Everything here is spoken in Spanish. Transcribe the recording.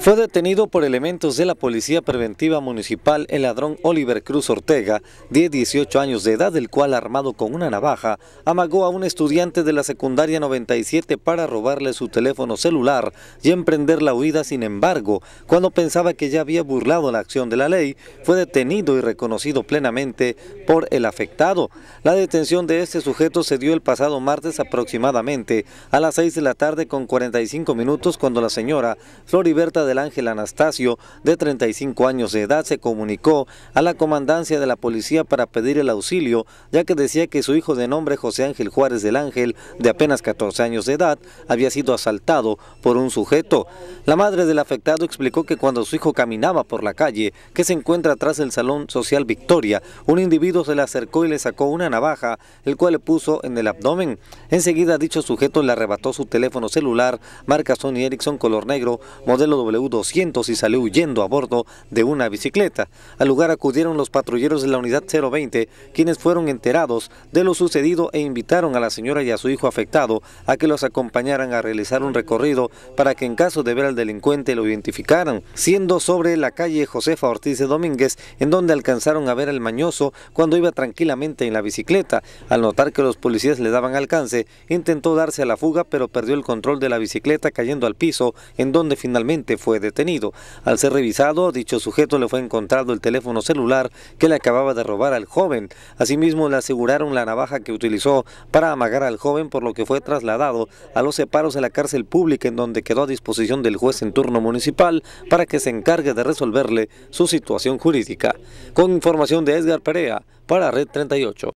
Fue detenido por elementos de la Policía Preventiva Municipal el ladrón Oliver Cruz Ortega, de 18 años de edad, el cual armado con una navaja, amagó a un estudiante de la secundaria 97 para robarle su teléfono celular y emprender la huida. Sin embargo, cuando pensaba que ya había burlado la acción de la ley, fue detenido y reconocido plenamente por el afectado. La detención de este sujeto se dio el pasado martes aproximadamente a las 6 de la tarde con 45 minutos cuando la señora Floriberta del Ángel Anastasio, de 35 años de edad, se comunicó a la comandancia de la policía para pedir el auxilio, ya que decía que su hijo de nombre José Ángel Juárez del Ángel, de apenas 14 años de edad, había sido asaltado por un sujeto. La madre del afectado explicó que cuando su hijo caminaba por la calle, que se encuentra atrás del Salón Social Victoria, un individuo se le acercó y le sacó una navaja, el cual le puso en el abdomen. Enseguida dicho sujeto le arrebató su teléfono celular, marca Sony Ericsson color negro, modelo W u 200 y salió huyendo a bordo de una bicicleta. Al lugar acudieron los patrulleros de la unidad 020, quienes fueron enterados de lo sucedido e invitaron a la señora y a su hijo afectado a que los acompañaran a realizar un recorrido para que en caso de ver al delincuente lo identificaran, siendo sobre la calle Josefa Ortiz de Domínguez, en donde alcanzaron a ver al mañoso cuando iba tranquilamente en la bicicleta. Al notar que los policías le daban alcance, intentó darse a la fuga pero perdió el control de la bicicleta cayendo al piso, en donde finalmente fue fue detenido. Al ser revisado, dicho sujeto le fue encontrado el teléfono celular que le acababa de robar al joven. Asimismo, le aseguraron la navaja que utilizó para amagar al joven, por lo que fue trasladado a los separos de la cárcel pública, en donde quedó a disposición del juez en turno municipal para que se encargue de resolverle su situación jurídica. Con información de Edgar Perea para Red 38.